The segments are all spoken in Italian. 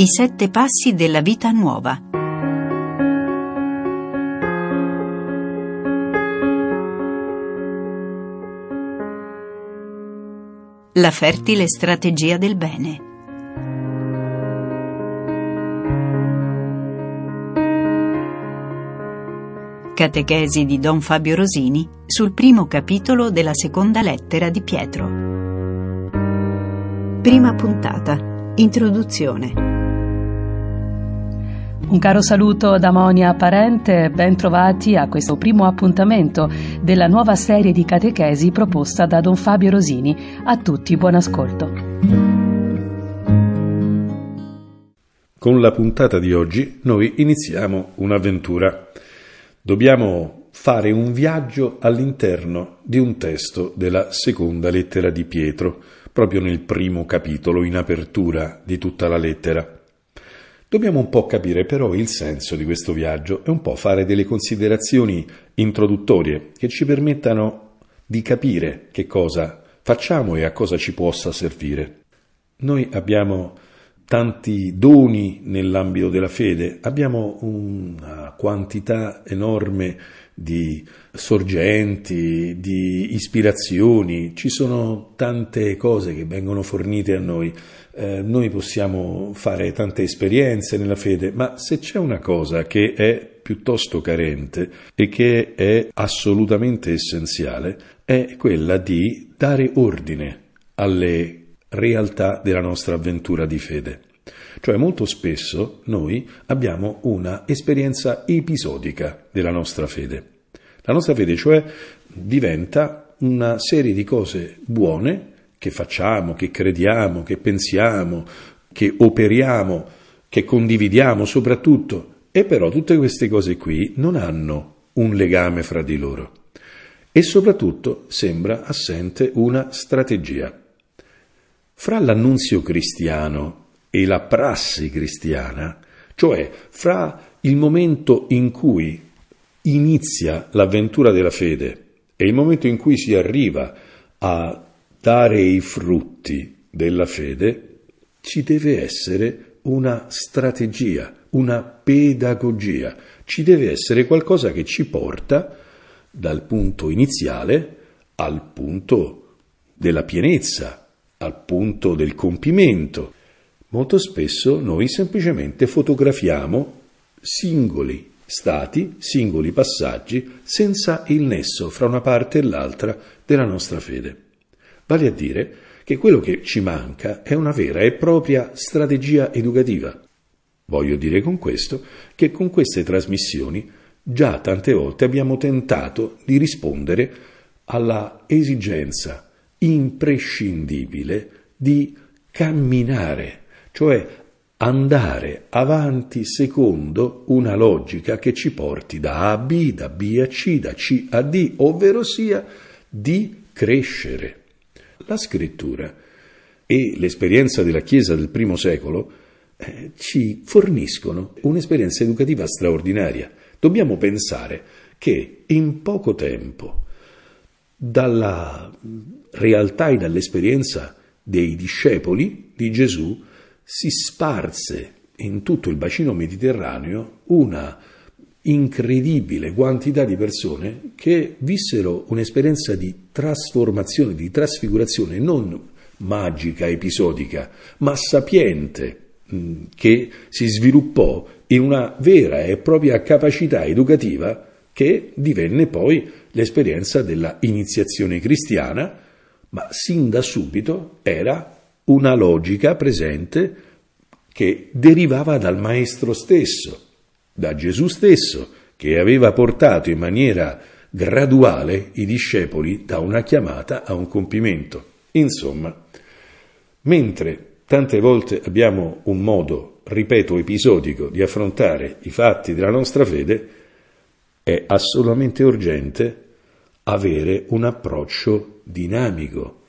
I sette passi della vita nuova. La fertile strategia del bene. Catechesi di Don Fabio Rosini sul primo capitolo della seconda lettera di Pietro. Prima puntata. Introduzione. Un caro saluto da Monia Parente, ben trovati a questo primo appuntamento della nuova serie di catechesi proposta da Don Fabio Rosini. A tutti buon ascolto. Con la puntata di oggi noi iniziamo un'avventura. Dobbiamo fare un viaggio all'interno di un testo della seconda lettera di Pietro, proprio nel primo capitolo in apertura di tutta la lettera. Dobbiamo un po' capire però il senso di questo viaggio e un po' fare delle considerazioni introduttorie che ci permettano di capire che cosa facciamo e a cosa ci possa servire. Noi abbiamo tanti doni nell'ambito della fede, abbiamo una quantità enorme di sorgenti, di ispirazioni, ci sono tante cose che vengono fornite a noi. Eh, noi possiamo fare tante esperienze nella fede, ma se c'è una cosa che è piuttosto carente e che è assolutamente essenziale, è quella di dare ordine alle realtà della nostra avventura di fede. Cioè molto spesso noi abbiamo una esperienza episodica della nostra fede. La nostra fede cioè diventa una serie di cose buone che facciamo, che crediamo, che pensiamo, che operiamo, che condividiamo soprattutto. E però tutte queste cose qui non hanno un legame fra di loro. E soprattutto sembra assente una strategia. Fra l'annunzio cristiano e la prassi cristiana, cioè fra il momento in cui inizia l'avventura della fede e il momento in cui si arriva a dare i frutti della fede, ci deve essere una strategia, una pedagogia, ci deve essere qualcosa che ci porta dal punto iniziale al punto della pienezza, al punto del compimento, Molto spesso noi semplicemente fotografiamo singoli stati, singoli passaggi, senza il nesso fra una parte e l'altra della nostra fede. Vale a dire che quello che ci manca è una vera e propria strategia educativa. Voglio dire con questo che con queste trasmissioni già tante volte abbiamo tentato di rispondere alla esigenza imprescindibile di camminare cioè andare avanti secondo una logica che ci porti da A a B, da B a C, da C a D, ovvero sia di crescere. La scrittura e l'esperienza della Chiesa del primo secolo eh, ci forniscono un'esperienza educativa straordinaria. Dobbiamo pensare che in poco tempo, dalla realtà e dall'esperienza dei discepoli di Gesù, si sparse in tutto il bacino mediterraneo una incredibile quantità di persone che vissero un'esperienza di trasformazione, di trasfigurazione non magica, episodica, ma sapiente, mm, che si sviluppò in una vera e propria capacità educativa che divenne poi l'esperienza della iniziazione cristiana, ma sin da subito era una logica presente che derivava dal Maestro stesso, da Gesù stesso, che aveva portato in maniera graduale i discepoli da una chiamata a un compimento. Insomma, mentre tante volte abbiamo un modo, ripeto, episodico di affrontare i fatti della nostra fede, è assolutamente urgente avere un approccio dinamico,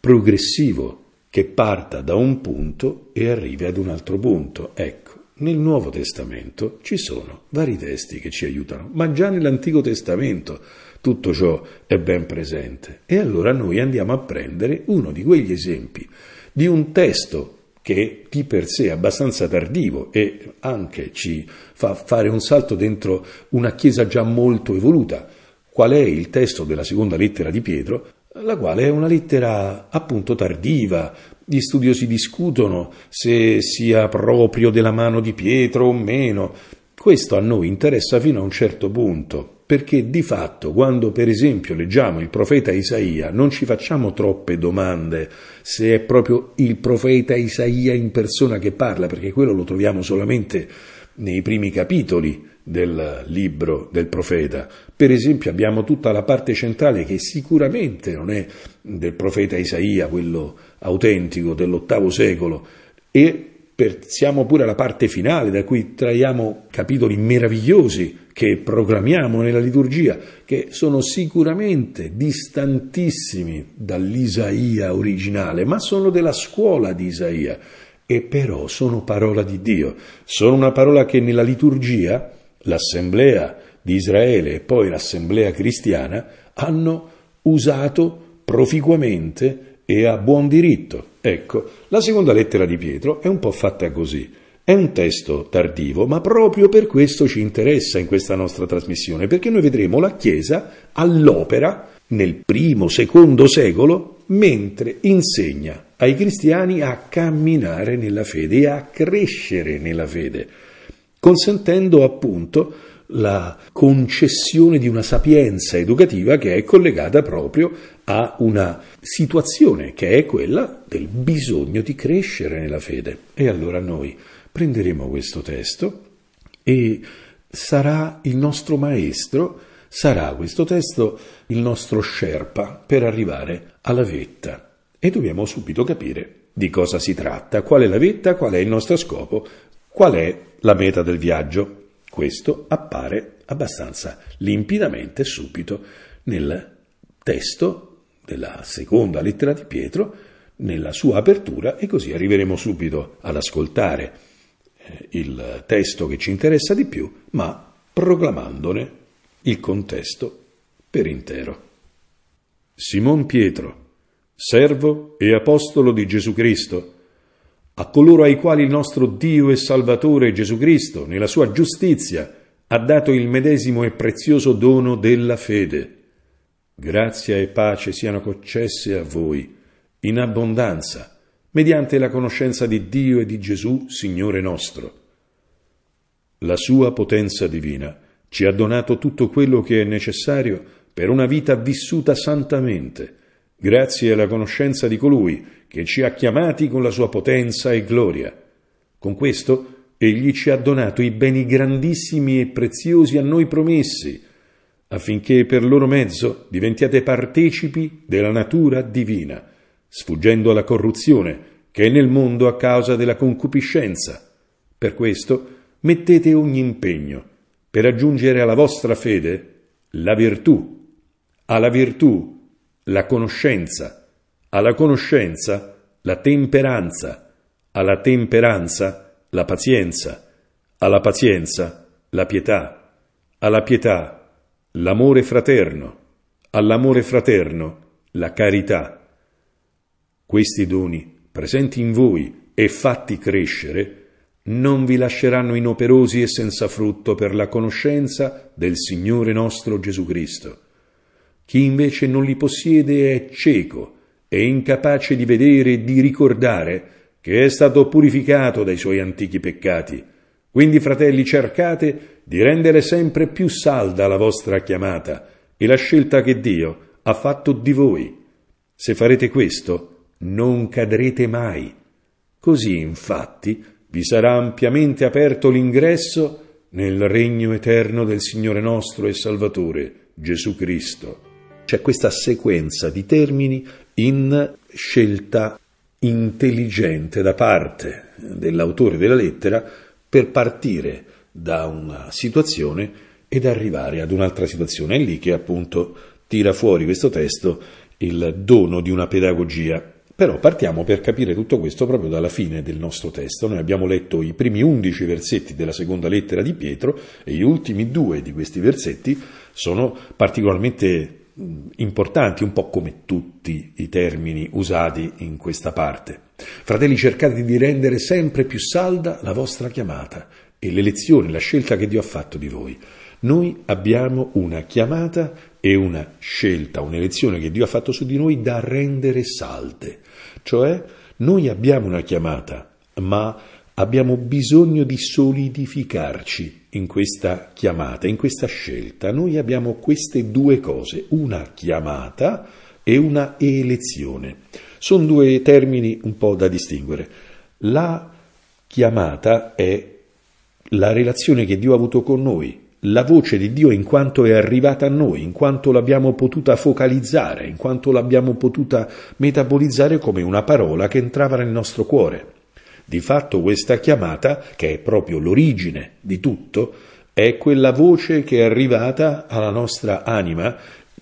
progressivo, che parta da un punto e arrivi ad un altro punto. Ecco, nel Nuovo Testamento ci sono vari testi che ci aiutano, ma già nell'Antico Testamento tutto ciò è ben presente. E allora noi andiamo a prendere uno di quegli esempi di un testo che di per sé è abbastanza tardivo e anche ci fa fare un salto dentro una chiesa già molto evoluta. Qual è il testo della seconda lettera di Pietro? la quale è una lettera appunto tardiva. Gli studiosi discutono se sia proprio della mano di Pietro o meno. Questo a noi interessa fino a un certo punto, perché di fatto quando per esempio leggiamo il profeta Isaia non ci facciamo troppe domande se è proprio il profeta Isaia in persona che parla, perché quello lo troviamo solamente nei primi capitoli del libro del profeta. Per esempio abbiamo tutta la parte centrale che sicuramente non è del profeta Isaia, quello autentico dell'ottavo secolo, e pensiamo pure alla parte finale da cui traiamo capitoli meravigliosi che proclamiamo nella liturgia, che sono sicuramente distantissimi dall'Isaia originale, ma sono della scuola di Isaia e però sono parola di Dio, sono una parola che nella liturgia l'assemblea di Israele e poi l'assemblea cristiana hanno usato proficuamente e a buon diritto. Ecco, la seconda lettera di Pietro è un po' fatta così. È un testo tardivo, ma proprio per questo ci interessa in questa nostra trasmissione, perché noi vedremo la Chiesa all'opera nel primo, secondo secolo, mentre insegna ai cristiani a camminare nella fede e a crescere nella fede consentendo appunto la concessione di una sapienza educativa che è collegata proprio a una situazione che è quella del bisogno di crescere nella fede. E allora noi prenderemo questo testo e sarà il nostro maestro, sarà questo testo il nostro sherpa per arrivare alla vetta. E dobbiamo subito capire di cosa si tratta, qual è la vetta, qual è il nostro scopo, qual è la meta del viaggio. Questo appare abbastanza limpidamente subito nel testo della seconda lettera di Pietro, nella sua apertura, e così arriveremo subito ad ascoltare eh, il testo che ci interessa di più, ma proclamandone il contesto per intero. Simon Pietro, servo e apostolo di Gesù Cristo, a coloro ai quali il nostro Dio e Salvatore Gesù Cristo, nella sua giustizia, ha dato il medesimo e prezioso dono della fede. Grazia e pace siano concesse a voi, in abbondanza, mediante la conoscenza di Dio e di Gesù, Signore nostro. La sua potenza divina ci ha donato tutto quello che è necessario per una vita vissuta santamente, grazie alla conoscenza di colui che ci ha chiamati con la sua potenza e gloria. Con questo egli ci ha donato i beni grandissimi e preziosi a noi promessi, affinché per loro mezzo diventiate partecipi della natura divina, sfuggendo alla corruzione che è nel mondo a causa della concupiscenza. Per questo mettete ogni impegno per aggiungere alla vostra fede la virtù, alla virtù la conoscenza, alla conoscenza la temperanza, alla temperanza la pazienza, alla pazienza la pietà, alla pietà l'amore fraterno, all'amore fraterno la carità. Questi doni, presenti in voi e fatti crescere, non vi lasceranno inoperosi e senza frutto per la conoscenza del Signore nostro Gesù Cristo. Chi invece non li possiede è cieco, e incapace di vedere e di ricordare che è stato purificato dai suoi antichi peccati. Quindi, fratelli, cercate di rendere sempre più salda la vostra chiamata e la scelta che Dio ha fatto di voi. Se farete questo, non cadrete mai. Così, infatti, vi sarà ampiamente aperto l'ingresso nel regno eterno del Signore nostro e Salvatore, Gesù Cristo. C'è questa sequenza di termini in scelta intelligente da parte dell'autore della lettera per partire da una situazione ed arrivare ad un'altra situazione. È lì che appunto tira fuori questo testo il dono di una pedagogia. Però partiamo per capire tutto questo proprio dalla fine del nostro testo. Noi abbiamo letto i primi undici versetti della seconda lettera di Pietro e gli ultimi due di questi versetti sono particolarmente Mm, importanti, un po' come tutti i termini usati in questa parte. Fratelli, cercate di rendere sempre più salda la vostra chiamata e l'elezione, la scelta che Dio ha fatto di voi. Noi abbiamo una chiamata e una scelta, un'elezione che Dio ha fatto su di noi da rendere salde. Cioè, noi abbiamo una chiamata, ma Abbiamo bisogno di solidificarci in questa chiamata, in questa scelta. Noi abbiamo queste due cose, una chiamata e una elezione. Sono due termini un po' da distinguere. La chiamata è la relazione che Dio ha avuto con noi, la voce di Dio in quanto è arrivata a noi, in quanto l'abbiamo potuta focalizzare, in quanto l'abbiamo potuta metabolizzare come una parola che entrava nel nostro cuore. Di fatto questa chiamata, che è proprio l'origine di tutto, è quella voce che è arrivata alla nostra anima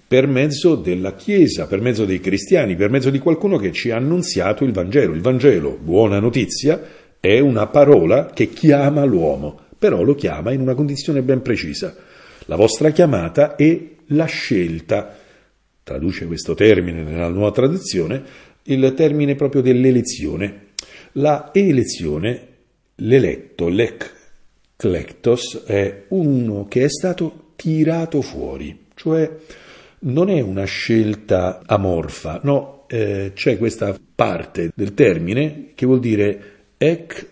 per mezzo della Chiesa, per mezzo dei cristiani, per mezzo di qualcuno che ci ha annunziato il Vangelo. Il Vangelo, buona notizia, è una parola che chiama l'uomo, però lo chiama in una condizione ben precisa. La vostra chiamata è la scelta. Traduce questo termine nella nuova tradizione, il termine proprio dell'elezione, la elezione, l'eletto, l'eclectos, è uno che è stato tirato fuori, cioè non è una scelta amorfa, no, eh, c'è questa parte del termine che vuol dire ec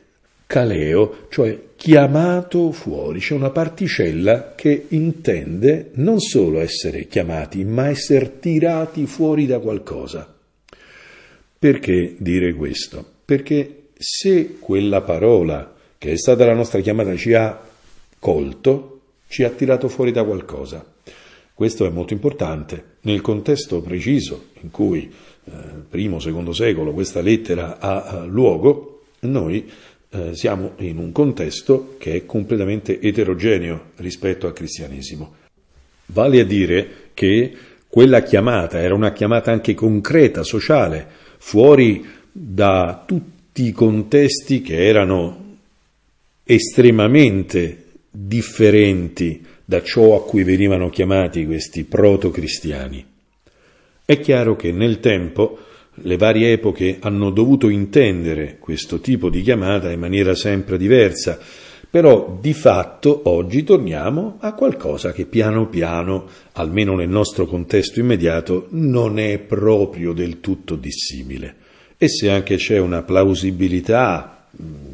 caleo, cioè chiamato fuori, c'è una particella che intende non solo essere chiamati, ma essere tirati fuori da qualcosa. Perché dire questo? Perché se quella parola, che è stata la nostra chiamata, ci ha colto, ci ha tirato fuori da qualcosa. Questo è molto importante. Nel contesto preciso in cui, eh, primo, secondo secolo, questa lettera ha, ha luogo, noi eh, siamo in un contesto che è completamente eterogeneo rispetto al cristianesimo. Vale a dire che quella chiamata era una chiamata anche concreta, sociale, fuori da tutti i contesti che erano estremamente differenti da ciò a cui venivano chiamati questi proto-cristiani. È chiaro che nel tempo le varie epoche hanno dovuto intendere questo tipo di chiamata in maniera sempre diversa, però di fatto oggi torniamo a qualcosa che piano piano, almeno nel nostro contesto immediato, non è proprio del tutto dissimile e se anche c'è una plausibilità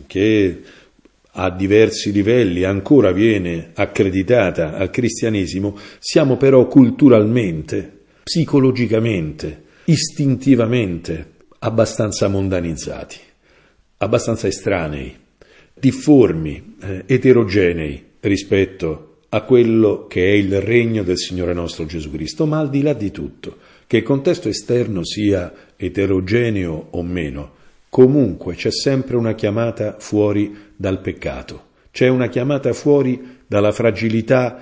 che a diversi livelli ancora viene accreditata al cristianesimo, siamo però culturalmente, psicologicamente, istintivamente abbastanza mondanizzati, abbastanza estranei, difformi, eh, eterogenei rispetto a quello che è il regno del Signore nostro Gesù Cristo, ma al di là di tutto che il contesto esterno sia eterogeneo o meno, comunque c'è sempre una chiamata fuori dal peccato, c'è una chiamata fuori dalla fragilità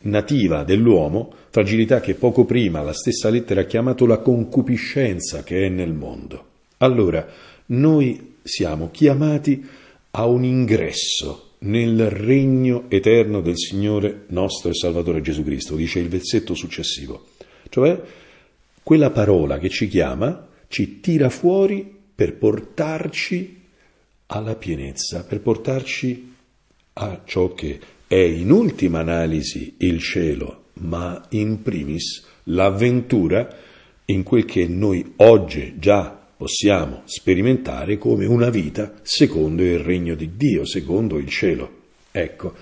nativa dell'uomo, fragilità che poco prima la stessa lettera ha chiamato la concupiscenza che è nel mondo. Allora, noi siamo chiamati a un ingresso nel regno eterno del Signore nostro e Salvatore Gesù Cristo, dice il versetto successivo, cioè quella parola che ci chiama ci tira fuori per portarci alla pienezza, per portarci a ciò che è in ultima analisi il cielo, ma in primis l'avventura in quel che noi oggi già possiamo sperimentare come una vita secondo il regno di Dio, secondo il cielo. Ecco,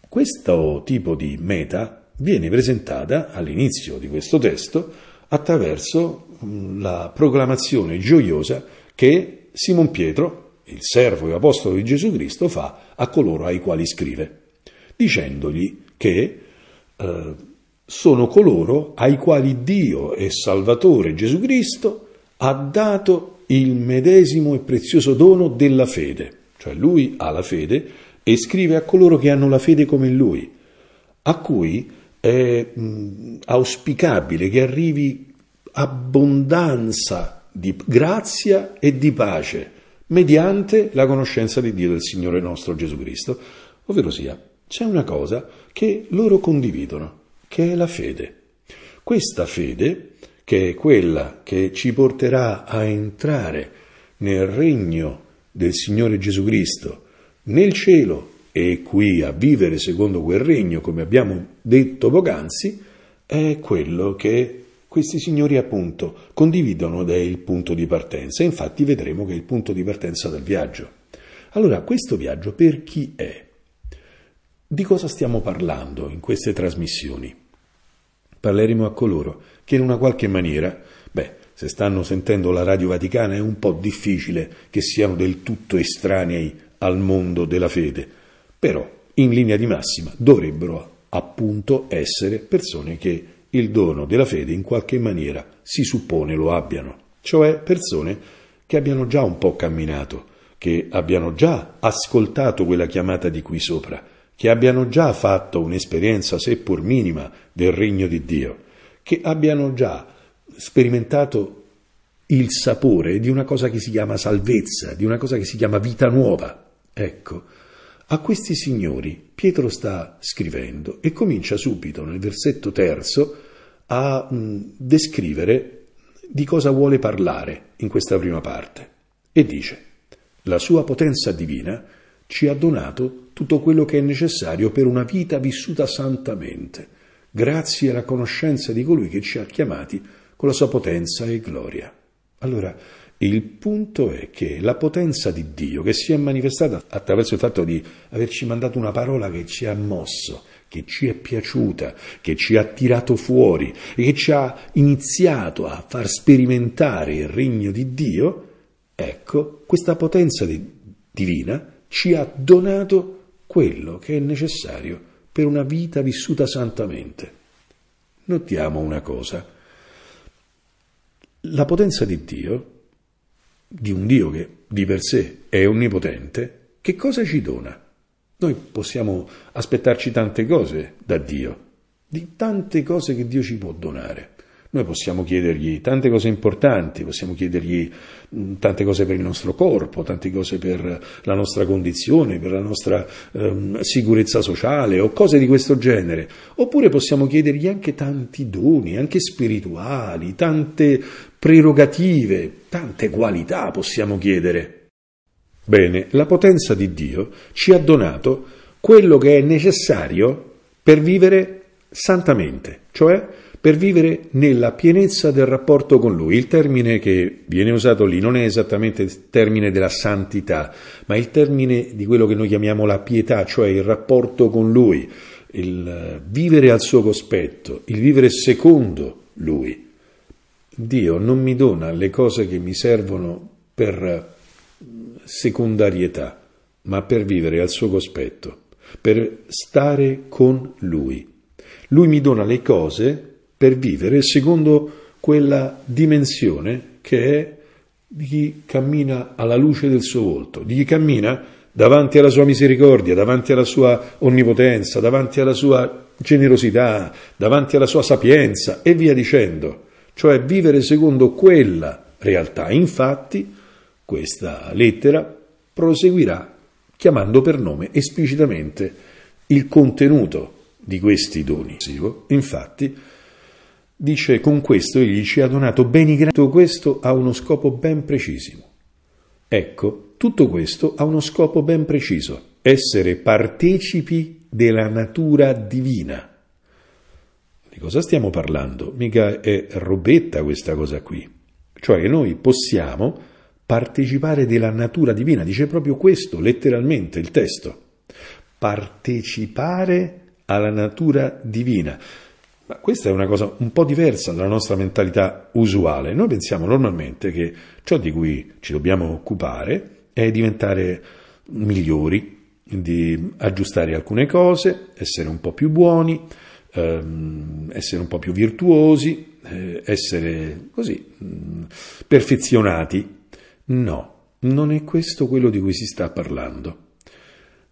questo tipo di meta viene presentata all'inizio di questo testo attraverso mm, la proclamazione gioiosa che Simon Pietro, il servo e apostolo di Gesù Cristo, fa a coloro ai quali scrive, dicendogli che eh, sono coloro ai quali Dio e Salvatore Gesù Cristo ha dato il medesimo e prezioso dono della fede, cioè lui ha la fede e scrive a coloro che hanno la fede come lui, a cui è auspicabile che arrivi abbondanza di grazia e di pace mediante la conoscenza di Dio del Signore nostro Gesù Cristo. Ovvero sia, c'è una cosa che loro condividono, che è la fede. Questa fede, che è quella che ci porterà a entrare nel regno del Signore Gesù Cristo, nel cielo e qui a vivere secondo quel regno, come abbiamo detto poc'anzi, è quello che questi signori appunto condividono ed è il punto di partenza. Infatti vedremo che è il punto di partenza del viaggio. Allora, questo viaggio per chi è? Di cosa stiamo parlando in queste trasmissioni? Parleremo a coloro che in una qualche maniera, beh, se stanno sentendo la Radio Vaticana è un po' difficile che siano del tutto estranei al mondo della fede, però in linea di massima dovrebbero appunto essere persone che il dono della fede in qualche maniera si suppone lo abbiano, cioè persone che abbiano già un po' camminato, che abbiano già ascoltato quella chiamata di qui sopra, che abbiano già fatto un'esperienza seppur minima del regno di Dio, che abbiano già sperimentato il sapore di una cosa che si chiama salvezza, di una cosa che si chiama vita nuova. Ecco, a questi signori Pietro sta scrivendo e comincia subito nel versetto terzo a mm, descrivere di cosa vuole parlare in questa prima parte e dice la sua potenza divina ci ha donato tutto quello che è necessario per una vita vissuta santamente, grazie alla conoscenza di colui che ci ha chiamati con la sua potenza e gloria. Allora, il punto è che la potenza di Dio che si è manifestata attraverso il fatto di averci mandato una parola che ci ha mosso, che ci è piaciuta, che ci ha tirato fuori e che ci ha iniziato a far sperimentare il regno di Dio, ecco, questa potenza di, divina ci ha donato quello che è necessario per una vita vissuta santamente. Notiamo una cosa. La potenza di Dio di un Dio che di per sé è onnipotente, che cosa ci dona? Noi possiamo aspettarci tante cose da Dio, di tante cose che Dio ci può donare. Noi possiamo chiedergli tante cose importanti, possiamo chiedergli tante cose per il nostro corpo, tante cose per la nostra condizione, per la nostra ehm, sicurezza sociale o cose di questo genere. Oppure possiamo chiedergli anche tanti doni, anche spirituali, tante prerogative, tante qualità possiamo chiedere. Bene, la potenza di Dio ci ha donato quello che è necessario per vivere santamente, cioè per vivere nella pienezza del rapporto con Lui. Il termine che viene usato lì non è esattamente il termine della santità, ma il termine di quello che noi chiamiamo la pietà, cioè il rapporto con Lui, il vivere al suo cospetto, il vivere secondo Lui. Dio non mi dona le cose che mi servono per eh, secondarietà, ma per vivere al suo cospetto, per stare con Lui. Lui mi dona le cose per vivere secondo quella dimensione che è di chi cammina alla luce del suo volto, di chi cammina davanti alla sua misericordia, davanti alla sua onnipotenza, davanti alla sua generosità, davanti alla sua sapienza e via dicendo cioè vivere secondo quella realtà. Infatti, questa lettera proseguirà chiamando per nome esplicitamente il contenuto di questi doni. Infatti, dice con questo egli ci ha donato beni grandi, tutto questo ha uno scopo ben preciso. Ecco, tutto questo ha uno scopo ben preciso, essere partecipi della natura divina di cosa stiamo parlando? Mica è robetta questa cosa qui. Cioè noi possiamo partecipare della natura divina, dice proprio questo, letteralmente il testo. Partecipare alla natura divina. Ma questa è una cosa un po' diversa dalla nostra mentalità usuale. Noi pensiamo normalmente che ciò di cui ci dobbiamo occupare è diventare migliori, di aggiustare alcune cose, essere un po' più buoni, ehm, essere un po' più virtuosi, eh, essere così, mh, mm, perfezionati. No, non è questo quello di cui si sta parlando.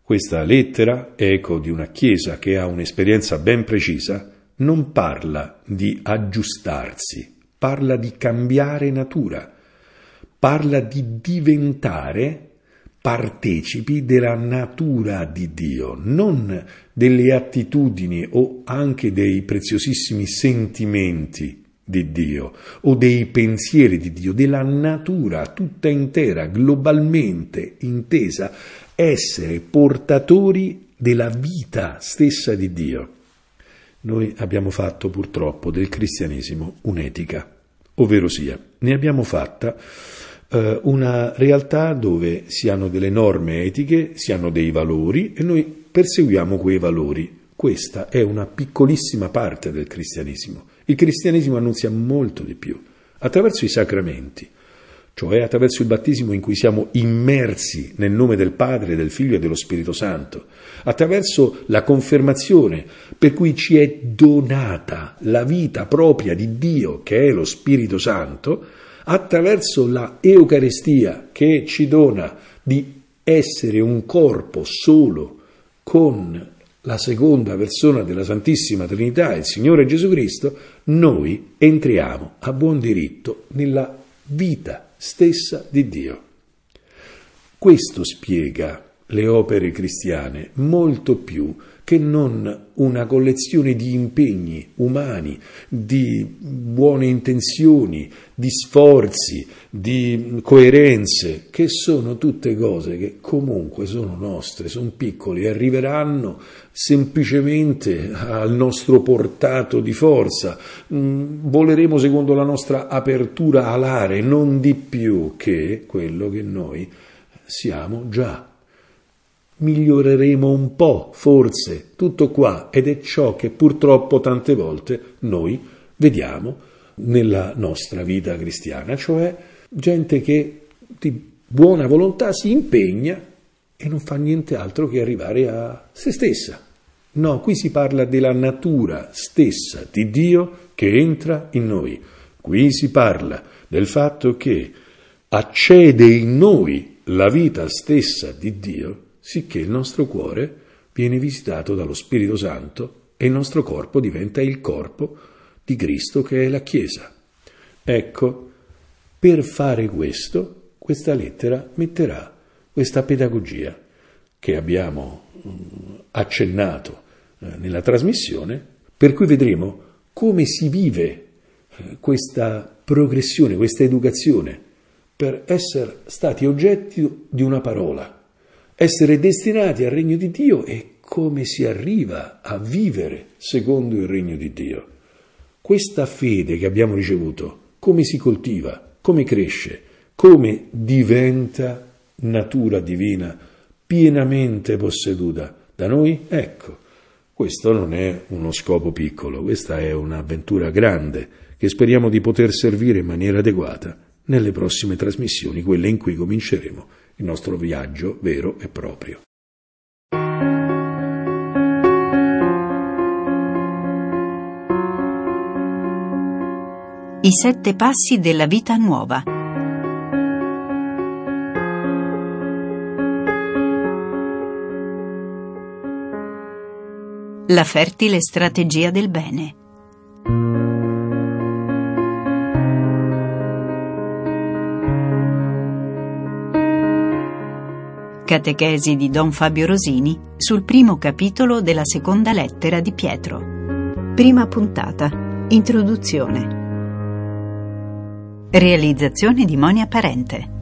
Questa lettera, eco di una Chiesa che ha un'esperienza ben precisa, non parla di aggiustarsi, parla di cambiare natura, parla di diventare partecipi della natura di Dio, non delle attitudini o anche dei preziosissimi sentimenti di Dio o dei pensieri di Dio, della natura tutta intera, globalmente intesa, essere portatori della vita stessa di Dio. Noi abbiamo fatto purtroppo del cristianesimo un'etica, ovvero sia, ne abbiamo fatta eh, una realtà dove si hanno delle norme etiche, si hanno dei valori e noi perseguiamo quei valori. Questa è una piccolissima parte del cristianesimo. Il cristianesimo annunzia molto di più, attraverso i sacramenti, cioè attraverso il battesimo in cui siamo immersi nel nome del Padre, del Figlio e dello Spirito Santo, attraverso la confermazione per cui ci è donata la vita propria di Dio, che è lo Spirito Santo, attraverso la Eucaristia che ci dona di essere un corpo solo con la seconda persona della Santissima Trinità, il Signore Gesù Cristo, noi entriamo a buon diritto nella vita stessa di Dio. Questo spiega le opere cristiane molto più che non una collezione di impegni umani, di buone intenzioni, di sforzi, di coerenze, che sono tutte cose che comunque sono nostre, sono piccole e arriveranno semplicemente al nostro portato di forza. Mm, voleremo secondo la nostra apertura alare, non di più che quello che noi siamo già miglioreremo un po', forse, tutto qua, ed è ciò che purtroppo tante volte noi vediamo nella nostra vita cristiana, cioè gente che di buona volontà si impegna e non fa niente altro che arrivare a se stessa. No, qui si parla della natura stessa di Dio che entra in noi. Qui si parla del fatto che accede in noi la vita stessa di Dio sicché il nostro cuore viene visitato dallo Spirito Santo e il nostro corpo diventa il corpo di Cristo che è la Chiesa. Ecco, per fare questo, questa lettera metterà questa pedagogia che abbiamo mm, accennato eh, nella trasmissione, per cui vedremo come si vive eh, questa progressione, questa educazione per essere stati oggetti di una parola essere destinati al regno di Dio e come si arriva a vivere secondo il regno di Dio. Questa fede che abbiamo ricevuto, come si coltiva, come cresce, come diventa natura divina pienamente posseduta da noi? Ecco, questo non è uno scopo piccolo, questa è un'avventura grande che speriamo di poter servire in maniera adeguata nelle prossime trasmissioni, quelle in cui cominceremo il nostro viaggio vero e proprio. I sette passi della vita nuova. La fertile strategia del bene. Catechesi di Don Fabio Rosini sul primo capitolo della seconda lettera di Pietro. Prima puntata. Introduzione. Realizzazione di Monia Parente.